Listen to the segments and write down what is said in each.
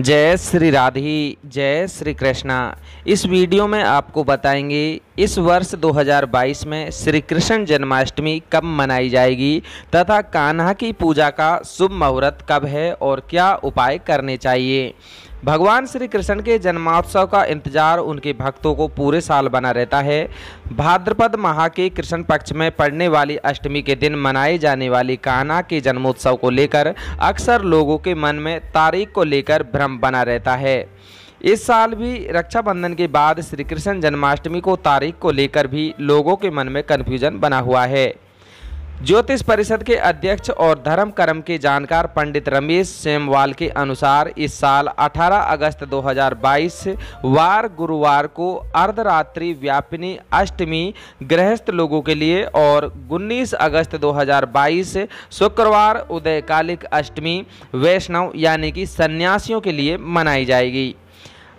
जय श्री राधे जय श्री कृष्णा इस वीडियो में आपको बताएंगे इस वर्ष 2022 में श्री कृष्ण जन्माष्टमी कब मनाई जाएगी तथा कान्हा की पूजा का शुभ मुहूर्त कब है और क्या उपाय करने चाहिए भगवान श्री कृष्ण के जन्मोत्सव का इंतजार उनके भक्तों को पूरे साल बना रहता है भाद्रपद माह के कृष्ण पक्ष में पड़ने वाली अष्टमी के दिन मनाए जाने वाली कान्हा के जन्मोत्सव को लेकर अक्सर लोगों के मन में तारीख को लेकर भ्रम बना रहता है इस साल भी रक्षाबंधन के बाद श्री कृष्ण जन्माष्टमी को तारीख को लेकर भी लोगों के मन में कन्फ्यूजन बना हुआ है ज्योतिष परिषद के अध्यक्ष और धर्म कर्म के जानकार पंडित रमेश सेमवाल के अनुसार इस साल 18 अगस्त 2022 वार गुरुवार को अर्धरात्रि व्यापिनी अष्टमी गृहस्थ लोगों के लिए और 19 अगस्त 2022 शुक्रवार उदयकालिक अष्टमी वैष्णव यानी कि सन्यासियों के लिए मनाई जाएगी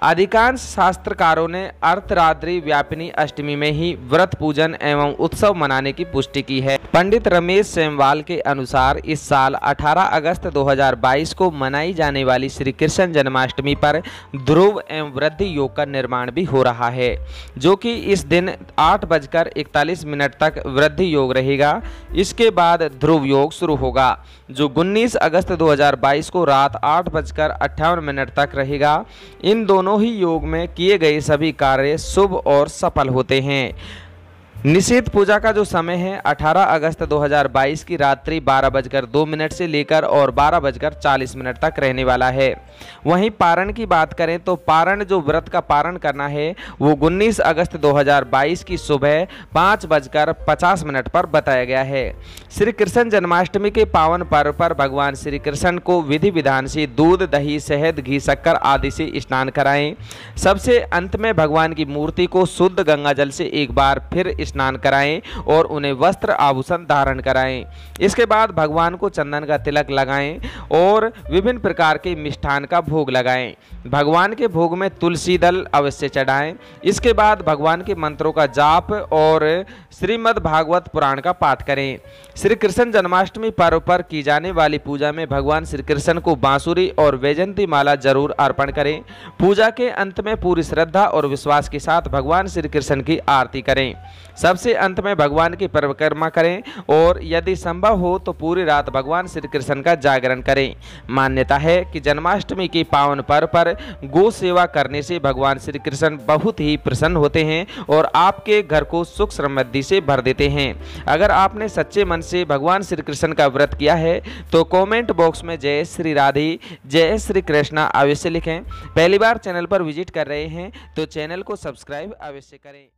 अधिकांश शास्त्रकारों ने अर्थरात्रि व्यापिनी अष्टमी में ही व्रत पूजन एवं उत्सव मनाने की पुष्टि की है पंडित रमेश सेमवाल के अनुसार इस साल 18 अगस्त 2022 को मनाई जाने वाली श्री कृष्ण जन्माष्टमी पर ध्रुव एवं वृद्धि योग का निर्माण भी हो रहा है जो कि इस दिन आठ बजकर इकतालीस मिनट तक वृद्धि योग रहेगा इसके बाद ध्रुव योग शुरू होगा जो उन्नीस अगस्त दो को रात आठ बजकर मिनट तक रहेगा इन दोनों दोनों ही योग में किए गए सभी कार्य शुभ और सफल होते हैं निषेध पूजा का जो समय है 18 अगस्त 2022 की रात्रि बारह बजकर दो मिनट से लेकर और बारह बजकर चालीस मिनट तक रहने वाला है वहीं पारण की बात करें तो पारण जो व्रत का पारण करना है वो उन्नीस अगस्त 2022 की सुबह पाँच बजकर पचास मिनट पर बताया गया है श्री कृष्ण जन्माष्टमी के पावन पर्व पर भगवान श्री कृष्ण को विधि विधान से दूध दही शहद घी शक्कर आदि से स्नान कराएं सबसे अंत में भगवान की मूर्ति को शुद्ध गंगा जल से एक बार फिर स्नान कराएं और उन्हें वस्त्र आभूषण धारण कराएं इसके बाद भगवान को चंदन का तिलक लगाएं और विभिन्न प्रकार के मिष्ठान का भोग लगाएं भगवान के भोग में तुलसी दल अवश्य चढ़ाएं इसके बाद भगवान के मंत्रों का जाप और श्रीमद् भागवत पुराण का पाठ करें श्री कृष्ण जन्माष्टमी पर्व पर की जाने वाली पूजा में भगवान श्री कृष्ण को बांसुरी और वैजंती माला जरूर अर्पण करें पूजा के अंत में पूरी श्रद्धा और विश्वास के साथ भगवान श्री कृष्ण की आरती करें सबसे अंत में भगवान की परिक्रमा करें और यदि संभव हो तो पूरी रात भगवान श्री कृष्ण का जागरण करें मान्यता है कि जन्माष्टमी के पावन पर्व पर गो सेवा करने से भगवान श्री कृष्ण बहुत ही प्रसन्न होते हैं और आपके घर को सुख समृद्धि से भर देते हैं अगर आपने सच्चे मन से भगवान श्री कृष्ण का व्रत किया है तो कमेंट बॉक्स में जय श्री राधे जय श्री कृष्णा अवश्य लिखें पहली बार चैनल पर विजिट कर रहे हैं तो चैनल को सब्सक्राइब अवश्य करें